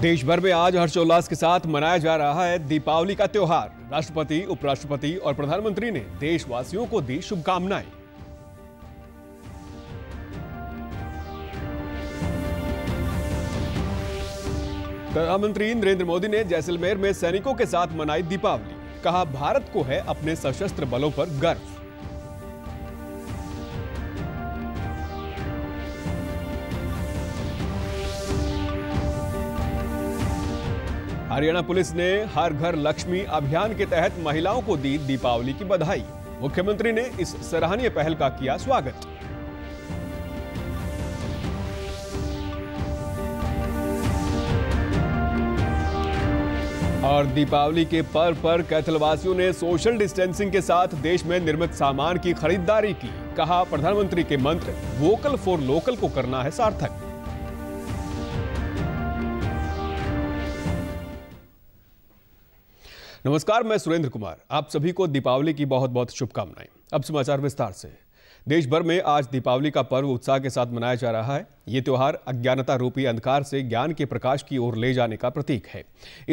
देश भर में आज हर्षोल्लास के साथ मनाया जा रहा है दीपावली का त्योहार राष्ट्रपति उपराष्ट्रपति और प्रधानमंत्री ने देशवासियों को दी शुभकामनाएं प्रधानमंत्री नरेंद्र मोदी ने जैसलमेर में सैनिकों के साथ मनाई दीपावली कहा भारत को है अपने सशस्त्र बलों पर गर्व हरियाणा पुलिस ने हर घर लक्ष्मी अभियान के तहत महिलाओं को दी दीपावली की बधाई मुख्यमंत्री ने इस सराहनीय पहल का किया स्वागत और दीपावली के पर्व पर कैथलवासियों ने सोशल डिस्टेंसिंग के साथ देश में निर्मित सामान की खरीदारी की कहा प्रधानमंत्री के मंत्र वोकल फॉर लोकल को करना है सार्थक नमस्कार मैं सुरेंद्र कुमार आप सभी को दीपावली की बहुत बहुत शुभकामनाएं अब समाचार विस्तार से देश भर में आज दीपावली का पर्व उत्साह के साथ मनाया जा रहा है ये त्यौहार अज्ञानता रूपी अंधकार से ज्ञान के प्रकाश की ओर ले जाने का प्रतीक है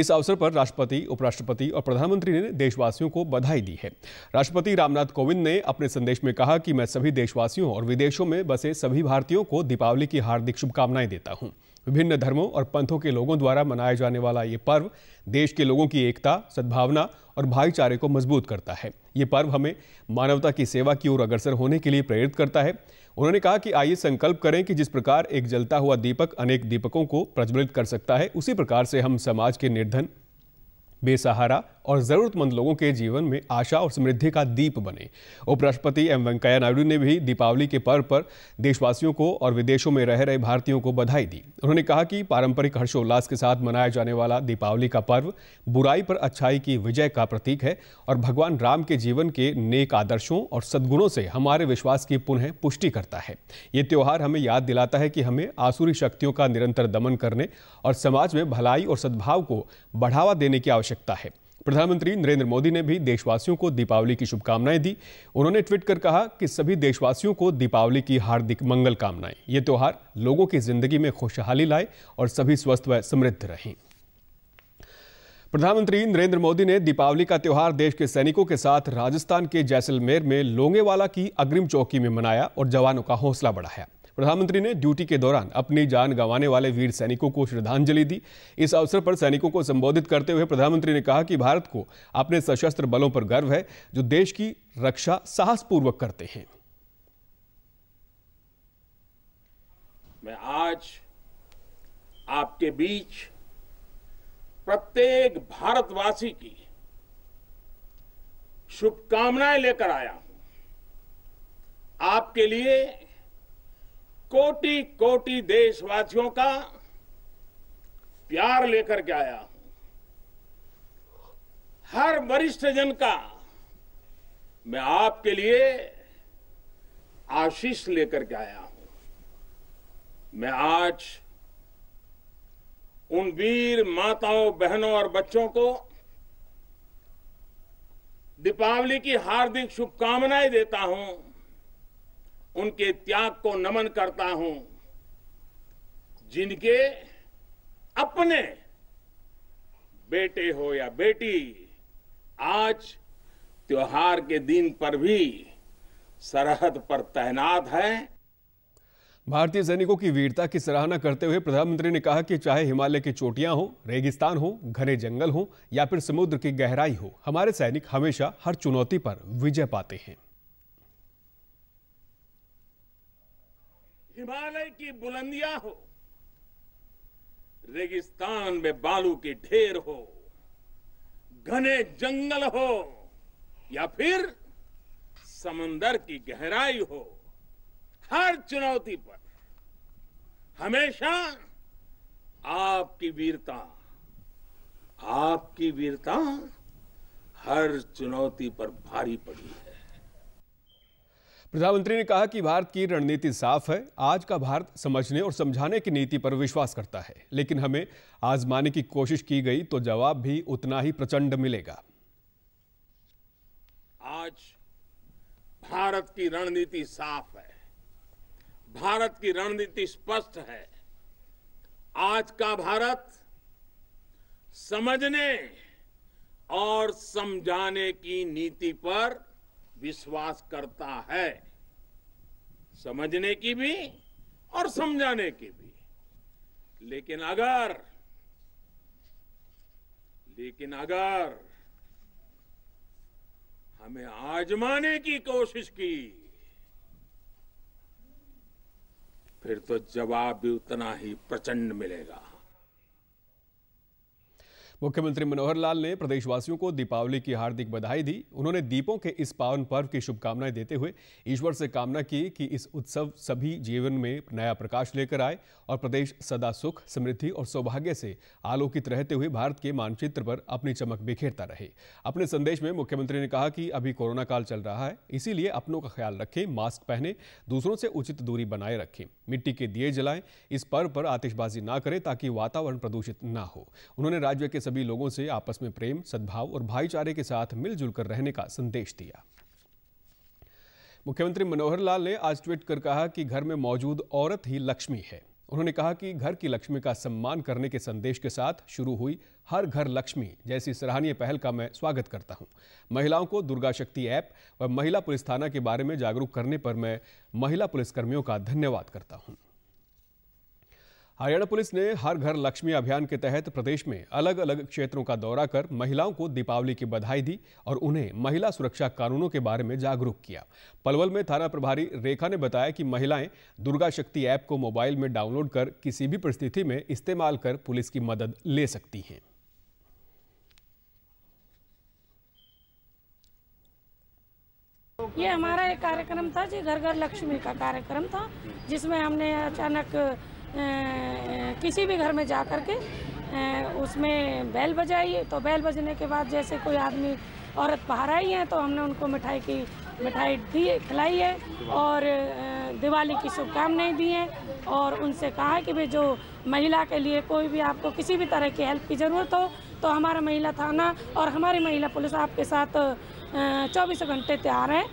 इस अवसर पर राष्ट्रपति उपराष्ट्रपति और प्रधानमंत्री ने देशवासियों को बधाई दी है राष्ट्रपति रामनाथ कोविंद ने अपने संदेश में कहा कि मैं सभी देशवासियों और विदेशों में बसे सभी भारतीयों को दीपावली की हार्दिक शुभकामनाएं देता हूँ विभिन्न धर्मों और पंथों के लोगों द्वारा मनाया जाने वाला ये पर्व देश के लोगों की एकता सद्भावना और भाईचारे को मजबूत करता है ये पर्व हमें मानवता की सेवा की ओर अग्रसर होने के लिए प्रेरित करता है उन्होंने कहा कि आइए संकल्प करें कि जिस प्रकार एक जलता हुआ दीपक अनेक दीपकों को प्रज्वलित कर सकता है उसी प्रकार से हम समाज के निर्धन बेसहारा और ज़रूरतमंद लोगों के जीवन में आशा और समृद्धि का दीप बने उपराष्ट्रपति एम वेंकैया नायडू ने भी दीपावली के पर्व पर देशवासियों को और विदेशों में रह रहे भारतीयों को बधाई दी उन्होंने कहा कि पारंपरिक हर्षोल्लास के साथ मनाया जाने वाला दीपावली का पर्व बुराई पर अच्छाई की विजय का प्रतीक है और भगवान राम के जीवन के नेक आदर्शों और सद्गुणों से हमारे विश्वास की पुनः पुष्टि करता है ये त्यौहार हमें याद दिलाता है कि हमें आसुरी शक्तियों का निरंतर दमन करने और समाज में भलाई और सद्भाव को बढ़ावा देने की आवश्यकता है प्रधानमंत्री नरेंद्र मोदी ने भी देशवासियों को दीपावली की शुभकामनाएं दी उन्होंने ट्वीट कर कहा कि सभी देशवासियों को दीपावली की हार्दिक मंगल कामनाएं ये त्यौहार लोगों की जिंदगी में खुशहाली लाए और सभी स्वस्थ व समृद्ध रहें प्रधानमंत्री नरेंद्र मोदी ने दीपावली का त्यौहार देश के सैनिकों के साथ राजस्थान के जैसलमेर में लोंगेवाला की अग्रिम चौकी में मनाया और जवानों का हौसला बढ़ाया प्रधानमंत्री ने ड्यूटी के दौरान अपनी जान गंवाने वाले वीर सैनिकों को श्रद्धांजलि दी इस अवसर पर सैनिकों को संबोधित करते हुए प्रधानमंत्री ने कहा कि भारत को अपने सशस्त्र बलों पर गर्व है जो देश की रक्षा साहसपूर्वक करते हैं मैं आज आपके बीच प्रत्येक भारतवासी की शुभकामनाएं लेकर आया हूं आपके लिए कोटि कोटि देशवासियों का प्यार लेकर के आया हूं हर वरिष्ठ जन का मैं आपके लिए आशीष लेकर के आया हूं मैं आज उन वीर माताओं बहनों और बच्चों को दीपावली की हार्दिक शुभकामनाएं देता हूं उनके त्याग को नमन करता हूं जिनके अपने बेटे हो या बेटी आज त्योहार के दिन पर भी सरहद पर तैनात है भारतीय सैनिकों की वीरता की सराहना करते हुए प्रधानमंत्री ने कहा कि चाहे हिमालय की चोटियां हो रेगिस्तान हो घने जंगल हो या फिर समुद्र की गहराई हो हमारे सैनिक हमेशा हर चुनौती पर विजय पाते हैं हिमालय की बुलंदियां हो रेगिस्तान में बालू के ढेर हो घने जंगल हो या फिर समंदर की गहराई हो हर चुनौती पर हमेशा आपकी वीरता आपकी वीरता हर चुनौती पर भारी पड़ी है प्रधानमंत्री ने कहा कि भारत की रणनीति साफ है आज का भारत समझने और समझाने की नीति पर विश्वास करता है लेकिन हमें आजमाने की कोशिश की गई तो जवाब भी उतना ही प्रचंड मिलेगा आज भारत की रणनीति साफ है भारत की रणनीति स्पष्ट है आज का भारत समझने और समझाने की नीति पर विश्वास करता है समझने की भी और समझाने की भी लेकिन अगर लेकिन अगर हमें आजमाने की कोशिश की फिर तो जवाब भी उतना ही प्रचंड मिलेगा मुख्यमंत्री मनोहर लाल ने प्रदेशवासियों को दीपावली की हार्दिक बधाई दी उन्होंने दीपों के इस पावन पर्व की शुभकामनाएं देते हुए ईश्वर से कामना की कि इस उत्सव सभी जीवन में नया प्रकाश लेकर आए और प्रदेश सदा सुख समृद्धि और सौभाग्य से आलोकित रहते हुए भारत के मानचित्र पर अपनी चमक बिखेरता रहे अपने संदेश में मुख्यमंत्री ने कहा कि अभी कोरोना काल चल रहा है इसीलिए अपनों का ख्याल रखें मास्क पहने दूसरों से उचित दूरी बनाए रखें मिट्टी के दिए जलाएं इस पर्व पर आतिशबाजी ना करें ताकि वातावरण प्रदूषित ना हो उन्होंने राज्य के सभी लोगों से आपस में प्रेम सद्भाव और भाईचारे के साथ मिलजुल कर रहने का संदेश दिया मुख्यमंत्री मनोहर लाल ने आज ट्वीट कर कहा कि घर में मौजूद औरत ही लक्ष्मी है उन्होंने कहा कि घर की लक्ष्मी का सम्मान करने के संदेश के साथ शुरू हुई हर घर लक्ष्मी जैसी सराहनीय पहल का मैं स्वागत करता हूं। महिलाओं को दुर्गा शक्ति ऐप व महिला पुलिस थाना के बारे में जागरूक करने पर मैं महिला पुलिसकर्मियों का धन्यवाद करता हूं। हरियाणा पुलिस ने हर घर लक्ष्मी अभियान के तहत प्रदेश में अलग अलग क्षेत्रों का दौरा कर महिलाओं को दीपावली की बधाई दी और उन्हें महिला सुरक्षा कानूनों के बारे में जागरूक किया पलवल में थाना प्रभारी रेखा ने बताया कि महिलाएं दुर्गा शक्ति ऐप को मोबाइल में डाउनलोड कर किसी भी परिस्थिति में इस्तेमाल कर पुलिस की मदद ले सकती हैं ये हमारा एक कार्यक्रम था जी घर घर लक्ष्मी का कार्यक्रम था जिसमें हमने अचानक किसी भी घर में जा कर के उसमें बैल बजाइए तो बैल बजने के बाद जैसे कोई आदमी औरत बाहर आई है तो हमने उनको मिठाई की मिठाई दी खिलाई है और दिवाली की शुभकामनाएं दी हैं और उनसे कहा है कि भाई जो महिला के लिए कोई भी आपको किसी भी तरह की हेल्प की ज़रूरत हो तो हमारा महिला थाना और हमारी महिला पुलिस आपके साथ चौबीसों घंटे तैयार है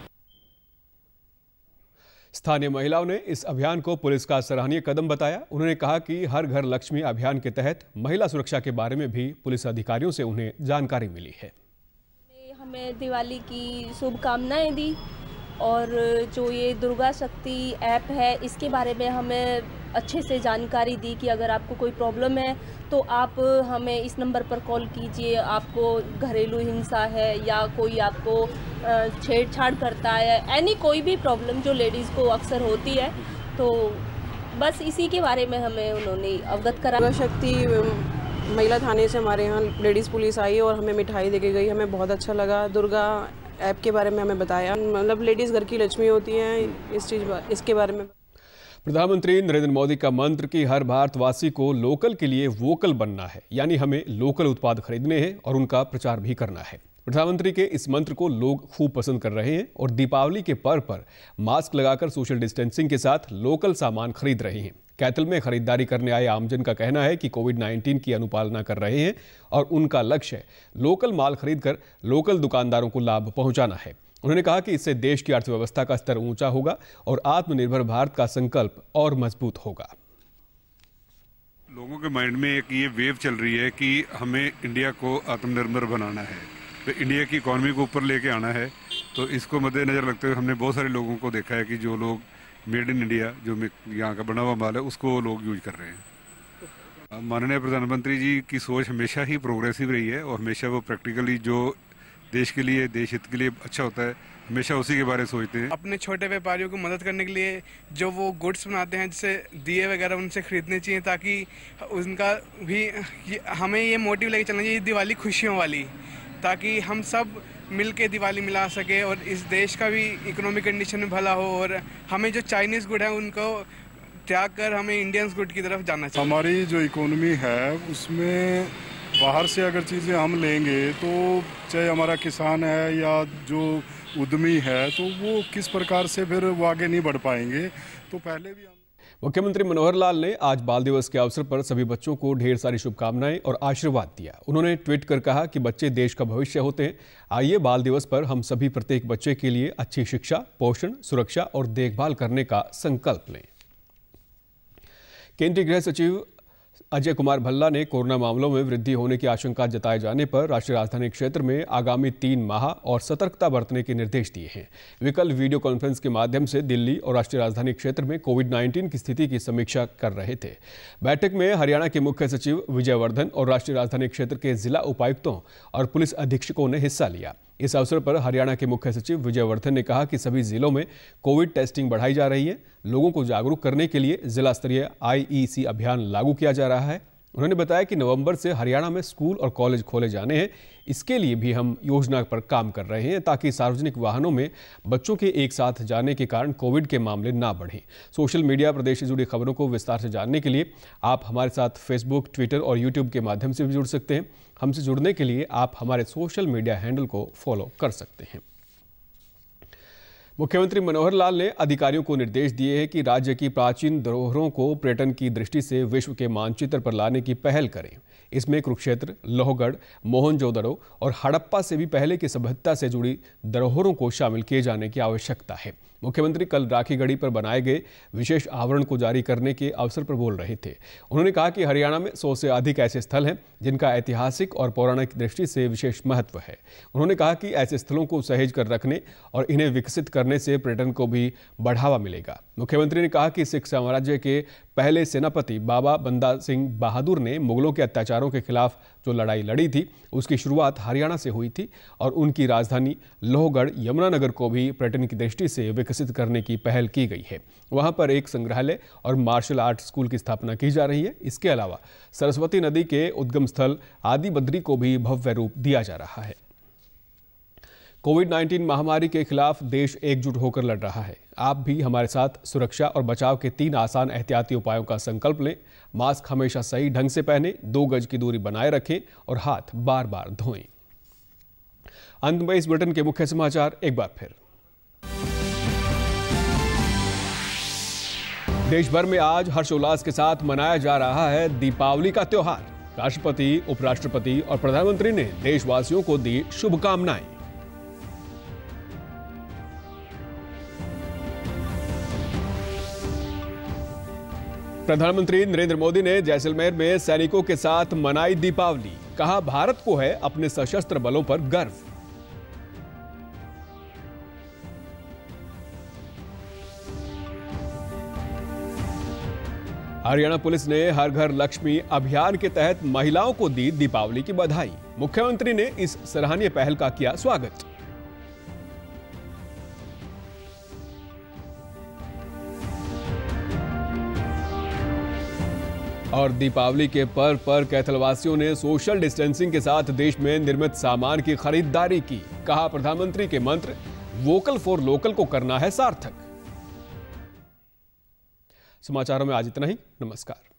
स्थानीय महिलाओं ने इस अभियान को पुलिस का सराहनीय कदम बताया उन्होंने कहा कि हर घर लक्ष्मी अभियान के तहत महिला सुरक्षा के बारे में भी पुलिस अधिकारियों से उन्हें जानकारी मिली है हमें दिवाली की शुभकामनाएं दी और जो ये दुर्गा शक्ति ऐप है इसके बारे में हमें अच्छे से जानकारी दी कि अगर आपको कोई प्रॉब्लम है तो आप हमें इस नंबर पर कॉल कीजिए आपको घरेलू हिंसा है या कोई आपको छेड़छाड़ करता है एनी कोई भी प्रॉब्लम जो लेडीज़ को अक्सर होती है तो बस इसी के बारे में हमें उन्होंने अवगत करा शक्ति महिला थाने से हमारे यहाँ लेडीज़ पुलिस आई और हमें मिठाई देखी गई हमें बहुत अच्छा लगा दुर्गा ऐप के बारे में हमें बताया मतलब लेडीज़ घर की लक्ष्मी होती हैं इस चीज़ इसके बारे में प्रधानमंत्री नरेंद्र मोदी का मंत्र कि हर भारतवासी को लोकल के लिए वोकल बनना है यानी हमें लोकल उत्पाद खरीदने हैं और उनका प्रचार भी करना है प्रधानमंत्री के इस मंत्र को लोग खूब पसंद कर रहे हैं और दीपावली के पर्व पर मास्क लगाकर सोशल डिस्टेंसिंग के साथ लोकल सामान खरीद रहे हैं कैथल में खरीदारी करने आए आमजन का कहना है कि कोविड 19 की अनुपालना कर रहे हैं और उनका लक्ष्य लोकल माल खरीदकर लोकल दुकानदारों को लाभ पहुंचाना है उन्होंने कहा कि इससे देश की अर्थव्यवस्था का स्तर ऊंचा होगा और आत्मनिर्भर भारत का संकल्प और मजबूत होगा लोगों के माइंड में एक ये वेव चल रही है कि हमें इंडिया को आत्मनिर्भर बनाना है तो इंडिया की इकोनॉमी को ऊपर लेके आना है तो इसको मद्देनज़र रखते हुए हमने बहुत सारे लोगों को देखा है कि जो लोग मेड इन इंडिया जो यहाँ का बना हुआ माल है उसको लोग यूज कर रहे हैं माननीय प्रधानमंत्री जी की सोच हमेशा ही प्रोग्रेसिव रही है और हमेशा वो प्रैक्टिकली जो देश के लिए देश हित के लिए अच्छा होता है हमेशा उसी के बारे में सोचते हैं अपने छोटे व्यापारियों को मदद करने के लिए जो वो गुड्स बनाते हैं जैसे दिए वगैरह उनसे खरीदने चाहिए ताकि उनका भी हमें ये मोटिव लेके चलना चाहिए दिवाली खुशियों वाली ताकि हम सब मिल के दिवाली मिला सके और इस देश का भी इकोनॉमिक कंडीशन में भला हो और हमें जो चाइनीज़ गुड है उनको त्याग कर हमें इंडियंस गुड की तरफ जाना चाहिए हमारी जो इकोनॉमी है उसमें बाहर से अगर चीज़ें हम लेंगे तो चाहे हमारा किसान है या जो उद्यमी है तो वो किस प्रकार से फिर वो आगे नहीं बढ़ पाएंगे तो पहले भी मुख्यमंत्री मनोहर लाल ने आज बाल दिवस के अवसर पर सभी बच्चों को ढेर सारी शुभकामनाएं और आशीर्वाद दिया उन्होंने ट्वीट कर कहा कि बच्चे देश का भविष्य होते हैं आइए बाल दिवस पर हम सभी प्रत्येक बच्चे के लिए अच्छी शिक्षा पोषण सुरक्षा और देखभाल करने का संकल्प लें केंद्रीय गृह सचिव अजय कुमार भल्ला ने कोरोना मामलों में वृद्धि होने की आशंका जताए जाने पर राष्ट्रीय राजधानी क्षेत्र में आगामी तीन माह और सतर्कता बरतने के निर्देश दिए हैं वे कल वीडियो कॉन्फ्रेंस के माध्यम से दिल्ली और राष्ट्रीय राजधानी क्षेत्र में कोविड 19 की स्थिति की समीक्षा कर रहे थे बैठक में हरियाणा के मुख्य सचिव विजय वर्धन और राष्ट्रीय राजधानी क्षेत्र के जिला उपायुक्तों और पुलिस अधीक्षकों ने हिस्सा लिया इस अवसर पर हरियाणा के मुख्य सचिव विजय वर्धन ने कहा कि सभी जिलों में कोविड टेस्टिंग बढ़ाई जा रही है लोगों को जागरूक करने के लिए जिला स्तरीय आईईसी अभियान लागू किया जा रहा है उन्होंने बताया कि नवंबर से हरियाणा में स्कूल और कॉलेज खोले जाने हैं इसके लिए भी हम योजना पर काम कर रहे हैं ताकि सार्वजनिक वाहनों में बच्चों के एक साथ जाने के कारण कोविड के मामले ना बढ़ें सोशल मीडिया प्रदेश से जुड़ी खबरों को विस्तार से जानने के लिए आप हमारे साथ फेसबुक ट्विटर और यूट्यूब के माध्यम से भी जुड़ सकते हैं हमसे जुड़ने के लिए आप हमारे सोशल मीडिया हैंडल को फॉलो कर सकते हैं मुख्यमंत्री मनोहर लाल ने अधिकारियों को निर्देश दिए हैं कि राज्य की प्राचीन धरोहरों को पर्यटन की दृष्टि से विश्व के मानचित्र पर लाने की पहल करें इसमें कुरुक्षेत्र लोहगढ़ मोहनजोदड़ो और हड़प्पा से भी पहले की सभ्यता से जुड़ी धरोहरों को शामिल किए जाने की आवश्यकता है मुख्यमंत्री कल राखी गढ़ी पर बनाए गए विशेष आवरण को जारी करने के अवसर पर बोल रहे थे उन्होंने कहा कि हरियाणा में सौ से अधिक ऐसे स्थल हैं जिनका ऐतिहासिक और पौराणिक दृष्टि से विशेष महत्व है उन्होंने कहा कि ऐसे स्थलों को सहेज कर रखने और इन्हें विकसित करने से पर्यटन को भी बढ़ावा मिलेगा मुख्यमंत्री ने कहा कि सिख साम्राज्य के पहले सेनापति बाबा बंदा सिंह बहादुर ने मुगलों के अत्याचारों के खिलाफ जो लड़ाई लड़ी थी उसकी शुरुआत हरियाणा से हुई थी और उनकी राजधानी लोहगढ़ यमुनानगर को भी पर्यटन की दृष्टि से विकसित करने की पहल की गई है वहाँ पर एक संग्रहालय और मार्शल आर्ट स्कूल की स्थापना की जा रही है इसके अलावा सरस्वती नदी के उद्गम स्थल आदि बद्री को भी भव्य रूप दिया जा रहा है कोविड 19 महामारी के खिलाफ देश एकजुट होकर लड़ रहा है आप भी हमारे साथ सुरक्षा और बचाव के तीन आसान एहतियाती उपायों का संकल्प लें मास्क हमेशा सही ढंग से पहने दो गज की दूरी बनाए रखें और हाथ बार बार धोएं अंत में इस बुलेटिन के मुख्य समाचार एक बार फिर देश भर में आज हर्षोल्लास के साथ मनाया जा रहा है दीपावली का त्योहार राष्ट्रपति उपराष्ट्रपति और प्रधानमंत्री ने देशवासियों को दी शुभकामनाएं प्रधानमंत्री नरेंद्र मोदी ने जैसलमेर में सैनिकों के साथ मनाई दीपावली कहा भारत को है अपने सशस्त्र बलों पर गर्व हरियाणा पुलिस ने हर घर लक्ष्मी अभियान के तहत महिलाओं को दी दीपावली की बधाई मुख्यमंत्री ने इस सराहनीय पहल का किया स्वागत और दीपावली के पर्व पर कैथलवासियों ने सोशल डिस्टेंसिंग के साथ देश में निर्मित सामान की खरीददारी की कहा प्रधानमंत्री के मंत्र वोकल फॉर लोकल को करना है सार्थक समाचारों में आज इतना ही नमस्कार